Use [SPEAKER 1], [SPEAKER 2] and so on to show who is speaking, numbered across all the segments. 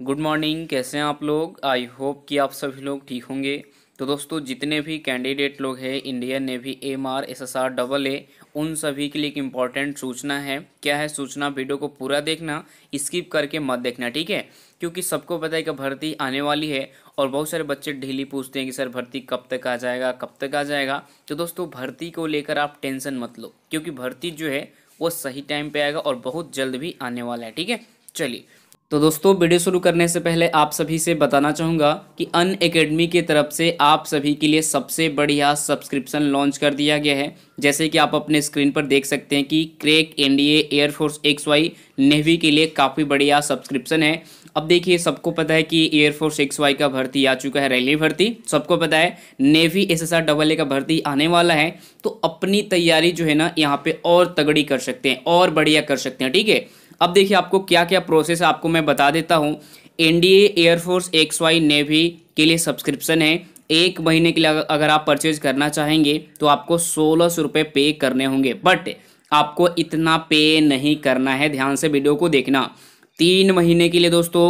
[SPEAKER 1] good morning कैसे हैं आप लोग आई होप कि आप सभी लोग ठीक होंगे तो दोस्तों जितने भी कैंडिडेट लोग हैं Indian Navy M R S S R double A उन सभी के लिए एक इम्पॉर्टेंट सूचना है क्या है सूचना वीडियो को पूरा देखना स्किप करके मत देखना ठीक है क्योंकि सबको पता है कि भर्ती आने वाली है और बहुत सारे बच्चे ढीली पूछते हैं कि सर भर्ती कब तक आ जाएगा कब तक आ जाएगा तो दोस्तों भर्ती को लेकर आप टेंशन मत लो क्योंकि भर्ती जो है वो सही टाइम पर आएगा और बहुत जल्द भी आने वाला है ठीक है चलिए तो दोस्तों वीडियो शुरू करने से पहले आप सभी से बताना चाहूँगा कि अन एकेडमी की तरफ से आप सभी के लिए सबसे बढ़िया सब्सक्रिप्शन लॉन्च कर दिया गया है जैसे कि आप अपने स्क्रीन पर देख सकते हैं कि crack NDA air force X Y navy के लिए काफ़ी बढ़िया सब्सक्रिप्शन है अब देखिए सबको पता है कि एयरफोर्स एक्स वाई का भर्ती आ चुका है रैली भर्ती सबको पता है navy S S R double A का भर्ती आने वाला है तो अपनी तैयारी जो है ना यहाँ पे और तगड़ी कर सकते हैं और बढ़िया कर सकते हैं ठीक है अब देखिए आपको क्या क्या प्रोसेस है आपको मैं बता देता हूँ NDA air force X Y navy के लिए सब्सक्रिप्शन है एक महीने के लिए अगर आप परचेज करना चाहेंगे तो आपको सोलह सौ रुपये पे करने होंगे बट आपको इतना पे नहीं करना है ध्यान से वीडियो को देखना तीन महीने के लिए दोस्तों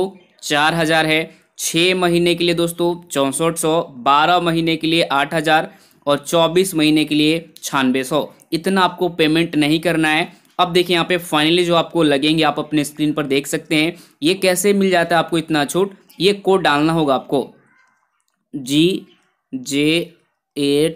[SPEAKER 1] चार हज़ार है छः महीने के लिए दोस्तों चौंसठ सौ बारह महीने के लिए आठ हज़ार और चौबीस महीने के लिए छानबे सौ इतना आपको पेमेंट नहीं करना है अब देखिए यहाँ पे फाइनली जो आपको लगेंगे आप अपने स्क्रीन पर देख सकते हैं ये कैसे मिल जाता है आपको इतना छूट ये कोड डालना होगा आपको जी जे ए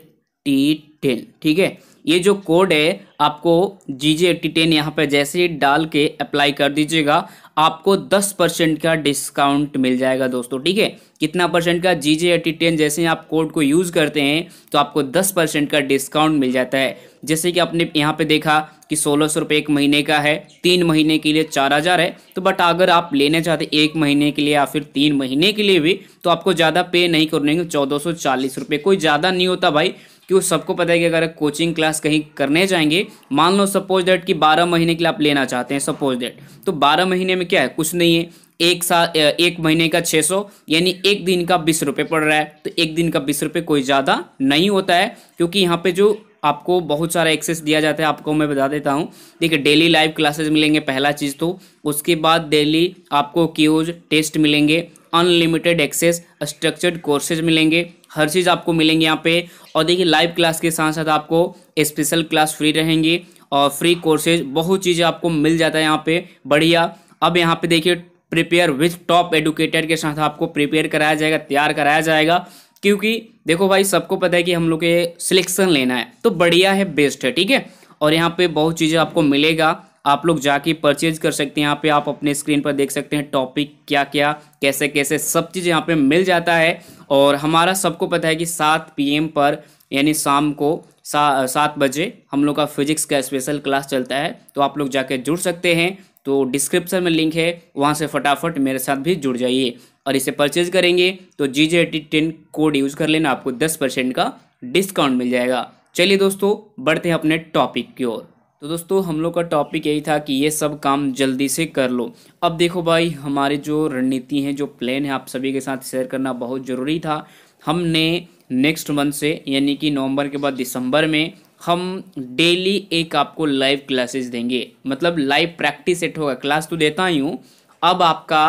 [SPEAKER 1] टी टेन ठीक है ये जो कोड है आपको जी जे एट्टी टेन यहाँ पर जैसे ही डाल के अप्लाई कर दीजिएगा आपको दस परसेंट का डिस्काउंट मिल जाएगा दोस्तों ठीक है कितना परसेंट का जी जे एटी टेन जैसे आप कोड को यूज़ करते हैं तो आपको दस परसेंट का डिस्काउंट मिल जाता है जैसे कि आपने यहाँ पे देखा कि सोलह सौ रुपये एक महीने का है तीन महीने के लिए चार हज़ार है तो बट अगर आप लेना चाहते एक महीने के लिए या फिर तीन महीने के लिए भी तो आपको ज़्यादा पे नहीं करने चौदह सौ चालीस रुपये कोई ज़्यादा नहीं होता भाई क्यों सबको पता है कि अगर कोचिंग क्लास कहीं करने जाएंगे मान लो सपोज डेट कि 12 महीने के लिए आप लेना चाहते हैं सपोज डेट तो 12 महीने में क्या है कुछ नहीं है एक साल एक महीने का सौ यानी एक दिन का बीस रुपये पड़ रहा है तो एक दिन का बीस रुपये कोई ज़्यादा नहीं होता है क्योंकि यहाँ पे जो आपको बहुत सारा एक्सेस दिया जाता है आपको मैं बता देता हूँ देखिए डेली लाइव क्लासेस मिलेंगे पहला चीज़ तो उसके बाद डेली आपको क्यूज टेस्ट मिलेंगे अनलिमिटेड एक्सेस स्ट्रक्चर्ड कोर्सेज मिलेंगे हर चीज़ आपको मिलेंगे यहाँ पे और देखिए लाइव क्लास के साथ साथ आपको स्पेशल क्लास फ्री रहेंगी और फ्री कोर्सेज बहुत चीज़ें आपको मिल जाता है यहाँ पे बढ़िया अब यहाँ पे देखिए प्रिपेयर विथ टॉप एडुकेटर के साथ आपको प्रिपेयर कराया जाएगा तैयार कराया जाएगा क्योंकि देखो भाई सबको पता है कि हम लोग के सिलेक्शन लेना है तो बढ़िया है बेस्ट है ठीक है और यहाँ पे बहुत चीज़ें आपको मिलेगा आप लोग जाके परचेज कर सकते हैं यहाँ पे आप अपने स्क्रीन पर देख सकते हैं टॉपिक क्या क्या कैसे कैसे सब चीज़ यहाँ पे मिल जाता है और हमारा सबको पता है कि सात पीएम पर यानी शाम को सा सात बजे हम लोग का फिजिक्स का स्पेशल क्लास चलता है तो आप लोग जाके जुड़ सकते हैं तो डिस्क्रिप्शन में लिंक है वहाँ से फटाफट मेरे साथ भी जुड़ जाइए और इसे परचेज करेंगे तो G J ten code use कर लेना आपको दस परसेंट का डिस्काउंट मिल जाएगा चलिए दोस्तों बढ़ते हैं अपने टॉपिक की ओर तो दोस्तों हम लोग का टॉपिक यही था कि ये सब काम जल्दी से कर लो अब देखो भाई हमारे जो रणनीति हैं जो प्लान है आप सभी के साथ शेयर करना बहुत ज़रूरी था हमने नेक्स्ट मंथ से यानी कि नवंबर के बाद दिसंबर में हम डेली एक आपको लाइव क्लासेस देंगे मतलब लाइव प्रैक्टिस सेट होगा क्लास तो देता ही हूँ अब आपका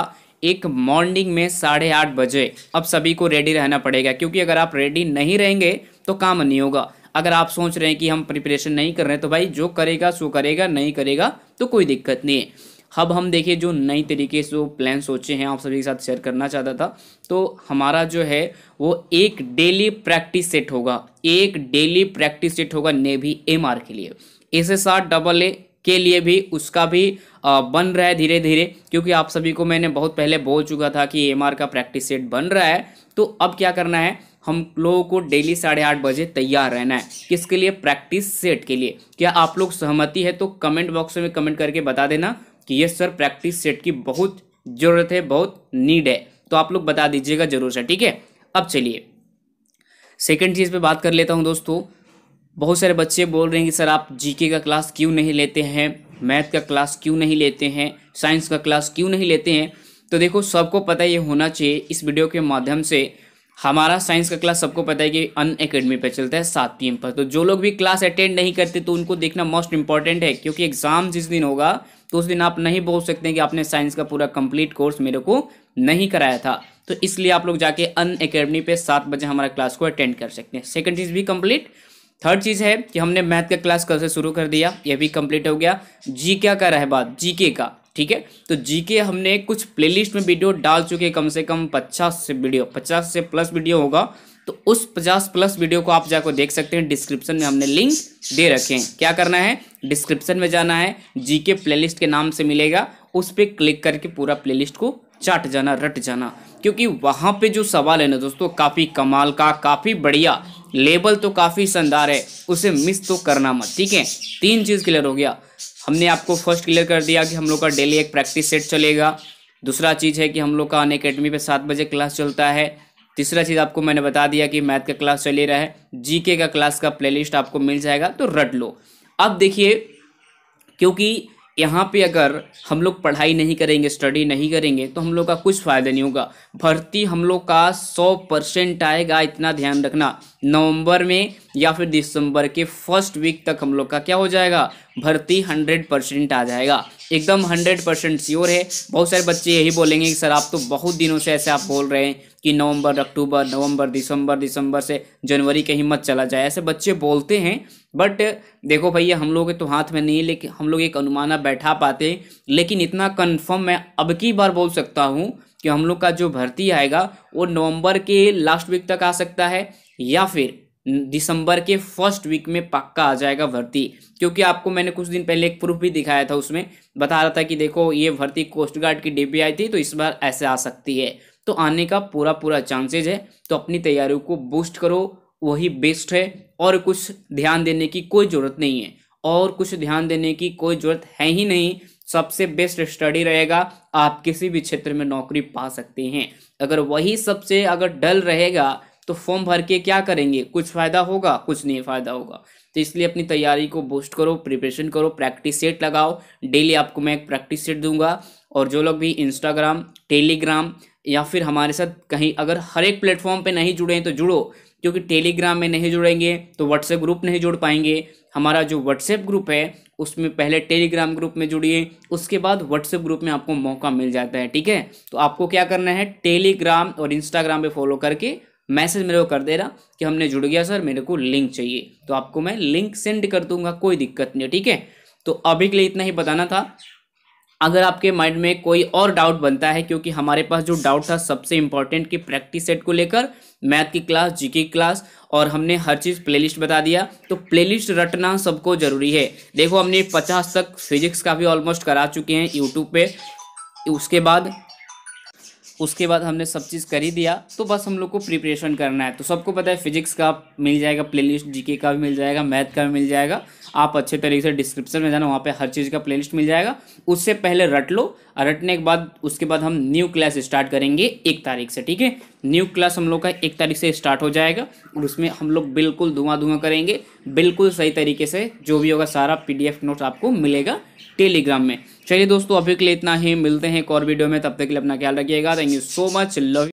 [SPEAKER 1] एक मॉर्निंग में साढ़े आठ बजे अब सभी को रेडी रहना पड़ेगा क्योंकि अगर आप रेडी नहीं रहेंगे तो काम नहीं होगा अगर आप सोच रहे हैं कि हम प्रिपरेशन नहीं कर रहे हैं तो भाई जो करेगा सो करेगा नहीं करेगा तो कोई दिक्कत नहीं है अब हम देखिए जो नई तरीके से प्लान सोचे हैं आप सभी के साथ शेयर करना चाहता था तो हमारा जो है वो एक डेली प्रैक्टिस सेट होगा एक डेली प्रैक्टिस सेट होगा नेवी एम आर के लिए S S R double A के लिए भी उसका भी बन रहा है धीरे धीरे क्योंकि आप सभी को मैंने बहुत पहले बोल चुका था कि एम का प्रैक्टिस सेट बन रहा है तो अब क्या करना है हम लोगों को डेली साढ़े आठ बजे तैयार रहना है किसके लिए प्रैक्टिस सेट के लिए क्या आप लोग सहमति है तो कमेंट बॉक्स में कमेंट करके बता देना कि यस सर प्रैक्टिस सेट की बहुत ज़रूरत है बहुत नीड है तो आप लोग बता दीजिएगा जरूर से ठीक है अब चलिए सेकेंड चीज़ पे बात कर लेता हूँ दोस्तों बहुत सारे बच्चे बोल रहे हैं कि सर आप जीके का क्लास क्यों नहीं लेते हैं मैथ का क्लास क्यों नहीं लेते हैं साइंस का क्लास क्यों नहीं लेते हैं तो देखो सबको पता ये होना चाहिए इस वीडियो के माध्यम से हमारा साइंस का क्लास सबको पता है कि अन अकेडमी पर चलता है सात तीन पर तो जो लोग भी क्लास अटेंड नहीं करते तो उनको देखना मोस्ट इंपॉर्टेंट है क्योंकि एग्ज़ाम जिस दिन होगा तो उस दिन आप नहीं बोल सकते कि आपने साइंस का पूरा कंप्लीट कोर्स मेरे को नहीं कराया था तो इसलिए आप लोग जाके अन अकेडमी पर सात बजे हमारा क्लास को अटेंड कर सकते हैं सेकेंड चीज़ भी कम्प्लीट थर्ड चीज़ है कि हमने मैथ का क्लास कल से शुरू कर दिया यह भी कंप्लीट हो गया जी क्या का रह बात जी के का ठीक है तो जीके हमने कुछ प्लेलिस्ट में वीडियो डाल चुके कम से कम पचास से वीडियो पचास से प्लस वीडियो होगा तो उस पचास प्लस वीडियो को आप जाकर देख सकते हैं डिस्क्रिप्शन में हमने लिंक दे रखे हैं क्या करना है डिस्क्रिप्शन में जाना है जीके प्लेलिस्ट के नाम से मिलेगा उस पर क्लिक करके पूरा प्लेलिस्ट को चाट जाना रट जाना क्योंकि वहाँ पे जो सवाल है ना दोस्तों काफ़ी कमाल का काफ़ी बढ़िया लेवल तो काफ़ी शानदार है उसे मिस तो करना मत ठीक है तीन चीज़ क्लियर हो गया हमने आपको फर्स्ट क्लियर कर दिया कि हम लोग का डेली एक प्रैक्टिस सेट चलेगा दूसरा चीज़ है कि हम लोग का अन अकेडमी पर सात बजे क्लास चलता है तीसरा चीज़ आपको मैंने बता दिया कि मैथ का क्लास चल ही रहा है जीके का क्लास का प्लेलिस्ट आपको मिल जाएगा तो रट लो अब देखिए क्योंकि यहाँ पे अगर हम लोग पढ़ाई नहीं करेंगे स्टडी नहीं करेंगे तो हम लोग का कुछ फ़ायदा नहीं होगा भर्ती हम लोग का सौ परसेंट आएगा इतना ध्यान रखना नवंबर में या फिर दिसंबर के फर्स्ट वीक तक हम लोग का क्या हो जाएगा भर्ती हंड्रेड परसेंट आ जाएगा एकदम हंड्रेड परसेंट श्योर है बहुत सारे बच्चे यही बोलेंगे कि सर आप तो बहुत दिनों से ऐसे आप बोल रहे हैं कि नवंबर अक्टूबर नवंबर दिसंबर दिसंबर से जनवरी कहीं मत चला जाए ऐसे बच्चे बोलते हैं बट देखो भैया हम लोग तो हाथ में नहीं लेकिन हम लोग एक अनुमाना बैठा पाते लेकिन इतना कन्फर्म मैं अब की बार बोल सकता हूँ कि हम लोग का जो भर्ती आएगा वो नवंबर के लास्ट वीक तक आ सकता है या फिर दिसंबर के फर्स्ट वीक में पक्का आ जाएगा भर्ती क्योंकि आपको मैंने कुछ दिन पहले एक प्रूफ भी दिखाया था उसमें बता रहा था कि देखो ये भर्ती कोस्ट गार्ड की डी आई थी तो इस बार ऐसे आ सकती है तो आने का पूरा पूरा चांसेज है तो अपनी तैयारियों को बूस्ट करो वही बेस्ट है और कुछ ध्यान देने की कोई ज़रूरत नहीं है और कुछ ध्यान देने की कोई ज़रूरत है ही नहीं सबसे बेस्ट स्टडी रहेगा आप किसी भी क्षेत्र में नौकरी पा सकते हैं अगर वही सबसे अगर डल रहेगा तो फॉर्म भर के क्या करेंगे कुछ फ़ायदा होगा कुछ नहीं फ़ायदा होगा तो इसलिए अपनी तैयारी को बूस्ट करो प्रिपरेशन करो प्रैक्टिस सेट लगाओ डेली आपको मैं एक प्रैक्टिस सेट दूंगा और जो लोग भी इंस्टाग्राम टेलीग्राम या फिर हमारे साथ कहीं अगर हर एक प्लेटफॉर्म पे नहीं जुड़े हैं तो जुड़ो क्योंकि टेलीग्राम में नहीं जुड़ेंगे तो व्हाट्सएप ग्रुप नहीं जुड़ पाएंगे हमारा जो व्हाट्सएप ग्रुप है उसमें पहले टेलीग्राम ग्रुप में जुड़िए उसके बाद व्हाट्सएप ग्रुप में आपको मौका मिल जाता है ठीक है तो आपको क्या करना है टेलीग्राम और इंस्टाग्राम पे फॉलो करके मैसेज मेरे को कर दे रहा कि हमने जुड़ गया सर मेरे को लिंक चाहिए तो आपको मैं लिंक सेंड कर दूंगा कोई दिक्कत नहीं ठीक है तो अभी के लिए इतना ही बताना था अगर आपके माइंड में कोई और डाउट बनता है क्योंकि हमारे पास जो डाउट था सबसे इम्पॉर्टेंट कि प्रैक्टिस सेट को लेकर मैथ की क्लास जी की क्लास और हमने हर चीज़ प्लेलिस्ट बता दिया तो प्लेलिस्ट रटना सबको ज़रूरी है देखो हमने पचास तक फिजिक्स का भी ऑलमोस्ट करा चुके हैं यूट्यूब पे उसके बाद उसके बाद हमने सब चीज़ कर ही दिया तो बस हम लोग को प्रिपरेशन करना है तो सबको पता है फिजिक्स का मिल जाएगा प्ले जीके का भी मिल जाएगा मैथ का भी मिल जाएगा आप अच्छे तरीके से डिस्क्रिप्शन में जाना वहाँ पे हर चीज़ का प्लेलिस्ट मिल जाएगा उससे पहले रट लो रटने के बाद उसके बाद हम न्यू क्लास स्टार्ट करेंगे एक तारीख से ठीक है न्यू क्लास हम लोग का एक तारीख से स्टार्ट हो जाएगा और उसमें हम लोग बिल्कुल धुआं धुआं करेंगे बिल्कुल सही तरीके से जो भी होगा सारा पी नोट्स आपको मिलेगा टेलीग्राम में चलिए दोस्तों अभी के लिए इतना ही मिलते हैं एक और वीडियो में तब तक के लिए अपना ख्याल रखिएगा thank you so much love